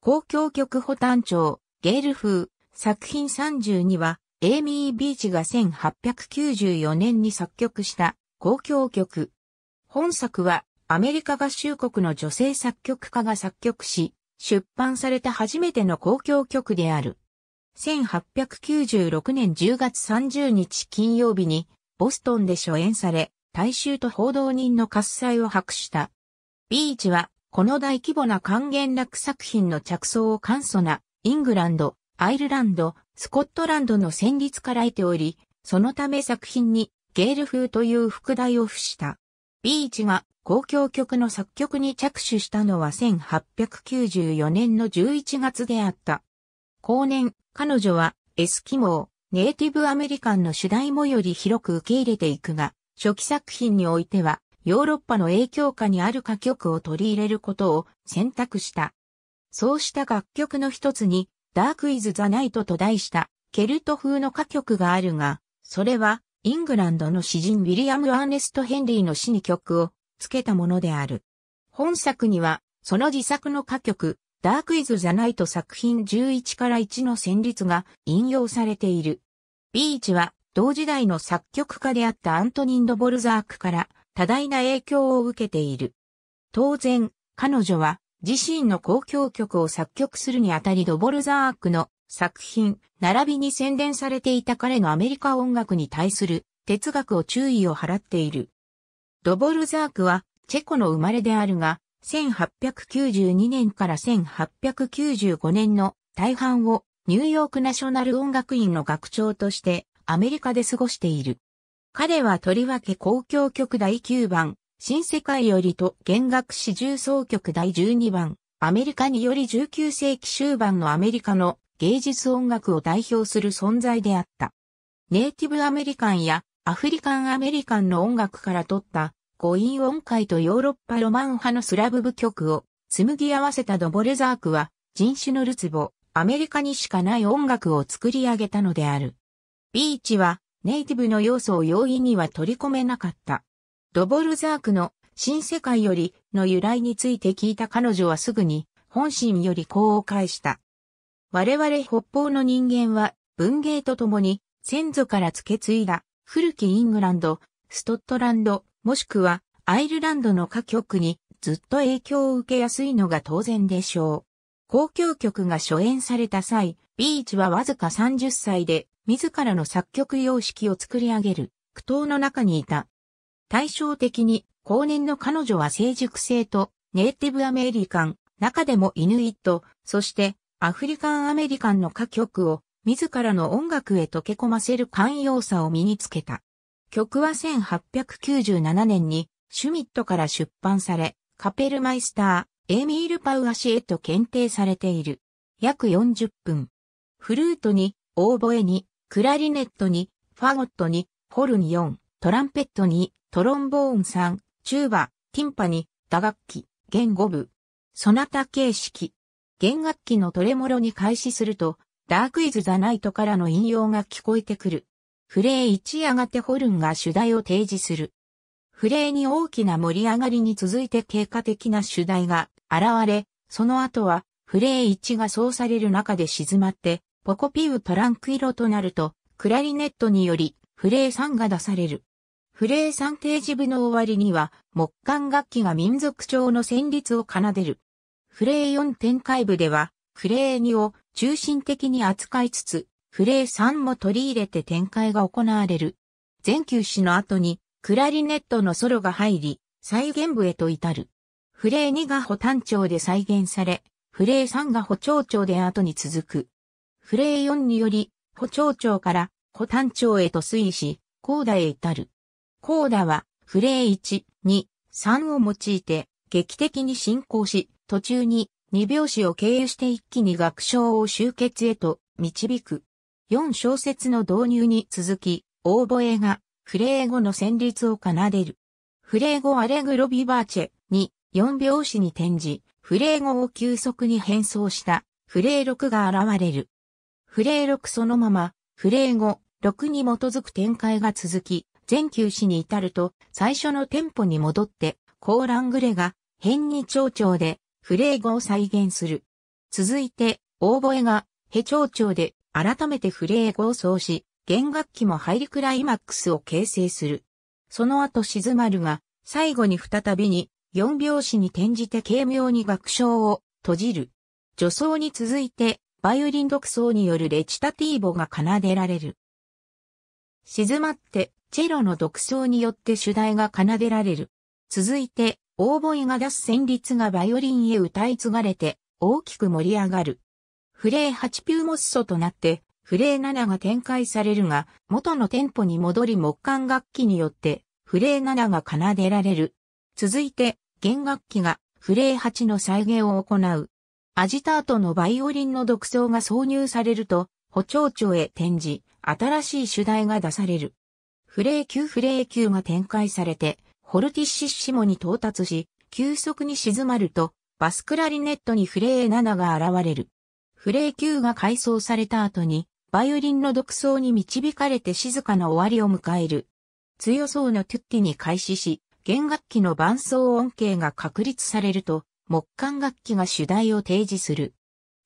公共局保丹町、ゲール風、作品32は、エイミー・ビーチが1894年に作曲した公共曲。本作は、アメリカ合衆国の女性作曲家が作曲し、出版された初めての公共曲である。1896年10月30日金曜日に、ボストンで初演され、大衆と報道人の喝采を博した。ビーチはこの大規模な還元楽作品の着想を簡素な、イングランド、アイルランド、スコットランドの旋律から得ており、そのため作品にゲール風という副題を付した。ビーチが公共曲の作曲に着手したのは1894年の11月であった。後年、彼女はエスキモー、ネイティブアメリカンの主題もより広く受け入れていくが、初期作品においてはヨーロッパの影響下にある歌曲を取り入れることを選択した。そうした楽曲の一つに、ダークイズ・ザ・ナイトと題したケルト風の歌曲があるが、それはイングランドの詩人ウィリアム・アーネスト・ヘンリーの詩に曲を付けたものである。本作には、その自作の歌曲、ダークイズ・ザ・ナイト作品11から1の旋律が引用されている。ビーチは同時代の作曲家であったアントニン・ド・ボルザークから多大な影響を受けている。当然、彼女は自身の公共曲を作曲するにあたりドボルザークの作品、並びに宣伝されていた彼のアメリカ音楽に対する哲学を注意を払っている。ドボルザークはチェコの生まれであるが、1892年から1895年の大半をニューヨークナショナル音楽院の学長としてアメリカで過ごしている。彼はとりわけ公共曲第9番、新世界よりと弦楽四重奏曲第12番、アメリカにより19世紀終盤のアメリカの芸術音楽を代表する存在であった。ネイティブアメリカンやアフリカンアメリカンの音楽から取った五音音階とヨーロッパロマン派のスラブ部曲を紡ぎ合わせたドボレザークは人種のるつぼ、アメリカにしかない音楽を作り上げたのである。ビーチはネイティブの要素を容易には取り込めなかった。ドボルザークの新世界よりの由来について聞いた彼女はすぐに本心よりこう返した。我々北方の人間は文芸とともに先祖から付け継いだ古きイングランド、ストットランド、もしくはアイルランドの歌曲にずっと影響を受けやすいのが当然でしょう。公共曲が初演された際、ビーチはわずか30歳で自らの作曲様式を作り上げる苦闘の中にいた。対照的に、後年の彼女は成熟性とネイティブアメリカン、中でもイヌイット、そしてアフリカンアメリカンの歌曲を自らの音楽へ溶け込ませる寛容さを身につけた。曲は1897年にシュミットから出版され、カペルマイスター、エミール・パウアシへと検定されている。約40分。フルートに、オーボエに、クラリネットに、ファゴットに、ホルン4、トランペットに、トロンボーン3、チューバ、ティンパに、打楽器、弦5部。ソナタ形式。弦楽器のトレモロに開始すると、ダークイズ・ザ・ナイトからの引用が聞こえてくる。フレー1やがてホルンが主題を提示する。フレーに大きな盛り上がりに続いて経過的な主題が現れ、その後はフレー1がそうされる中で静まって、ポコピウトランク色となると、クラリネットにより、フレー3が出される。フレー3定時部の終わりには、木管楽器が民族調の旋律を奏でる。フレー4展開部では、フレー2を中心的に扱いつつ、フレー3も取り入れて展開が行われる。全休止の後に、クラリネットのソロが入り、再現部へと至る。フレー2が補単調で再現され、フレー3が補長調で後に続く。フレイ4により、保長長から保短長へと推移し、コーダへ至る。コーダは、フレイ1、2、3を用いて、劇的に進行し、途中に二拍子を経由して一気に楽章を集結へと導く。四小節の導入に続き、オーボエがフレー語の旋律を奏でる。フレー語アレグロビバーチェに四拍子に転じ、フレー語を急速に変奏したフレー6が現れる。フレー6そのまま、フレー5、6に基づく展開が続き、全球史に至ると、最初の店舗に戻って、コーラングレが、変に蝶々で、フレー語を再現する。続いて、オーボエが、ヘ蝶々で、改めてフレー5を奏し、弦楽器もハイリクライマックスを形成する。その後静まるが、最後に再びに、四拍子に転じて軽妙に楽章を閉じる。女装に続いて、バイオリン独奏によるレチタティーボが奏でられる。静まって、チェロの独奏によって主題が奏でられる。続いて、オーボイが出す旋律がバイオリンへ歌い継がれて、大きく盛り上がる。フレー8ピューモッソとなって、フレー7が展開されるが、元のテンポに戻り木管楽器によって、フレー7が奏でられる。続いて、弦楽器がフレー8の再現を行う。アジタートのバイオリンの独奏が挿入されると、補聴調へ転じ、新しい主題が出される。フレー級フレー級が展開されて、ホルティッシッシモに到達し、急速に静まると、バスクラリネットにフレー7が現れる。フレー級が改装された後に、バイオリンの独奏に導かれて静かな終わりを迎える。強そうなトゥッティに開始し、弦楽器の伴奏音形が確立されると、木管楽器が主題を提示する。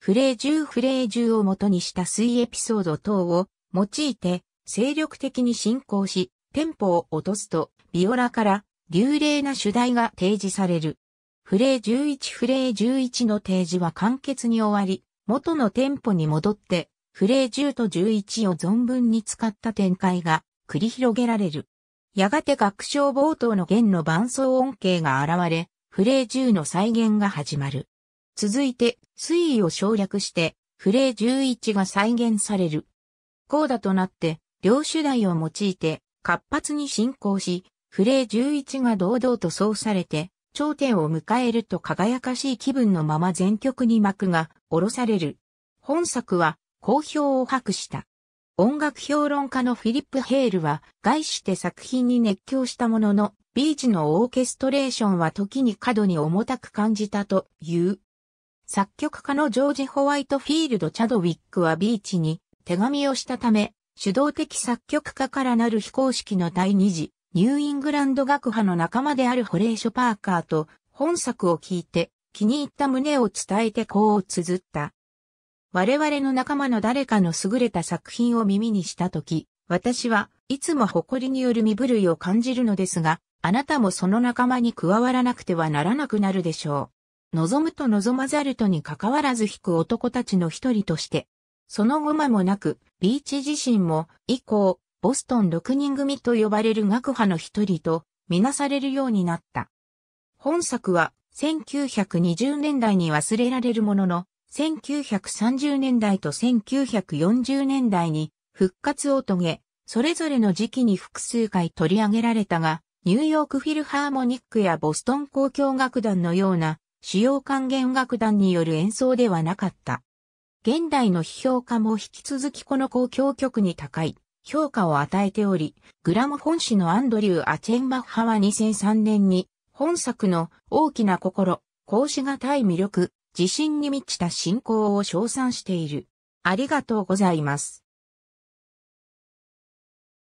フレージューフレージュを元にした水エピソード等を用いて精力的に進行し、テンポを落とすと、ビオラから流麗な主題が提示される。フレー11フレー11の提示は簡潔に終わり、元のテンポに戻って、フレー10と11を存分に使った展開が繰り広げられる。やがて楽章冒頭の弦の伴奏音形が現れ、フレー10の再現が始まる。続いて、水位を省略して、フレー11が再現される。コーダとなって、両手台を用いて、活発に進行し、フレー11が堂々とそうされて、頂点を迎えると輝かしい気分のまま全曲に幕が下ろされる。本作は好評を博した。音楽評論家のフィリップ・ヘールは、概して作品に熱狂したものの、ビーチのオーケストレーションは時に過度に重たく感じたという。作曲家のジョージ・ホワイトフィールド・チャドウィックはビーチに手紙をしたため、主導的作曲家からなる非公式の第二次、ニューイングランド学派の仲間であるホレーショ・パーカーと本作を聞いて気に入った胸を伝えてこう綴った。我々の仲間の誰かの優れた作品を耳にしたとき、私はいつも誇りによる身震いを感じるのですが、あなたもその仲間に加わらなくてはならなくなるでしょう。望むと望まざるとに関わらず引く男たちの一人として、その後間もなく、ビーチ自身も、以降、ボストン6人組と呼ばれる学派の一人と、みなされるようになった。本作は、1920年代に忘れられるものの、1930年代と1940年代に復活を遂げ、それぞれの時期に複数回取り上げられたが、ニューヨークフィルハーモニックやボストン交響楽団のような主要管弦楽団による演奏ではなかった。現代の批評家も引き続きこの交響曲に高い評価を与えており、グラム本誌のアンドリュー・アチェンバッハは2003年に本作の大きな心、格子がたい魅力、自信に満ちた信仰を称賛している。ありがとうございます。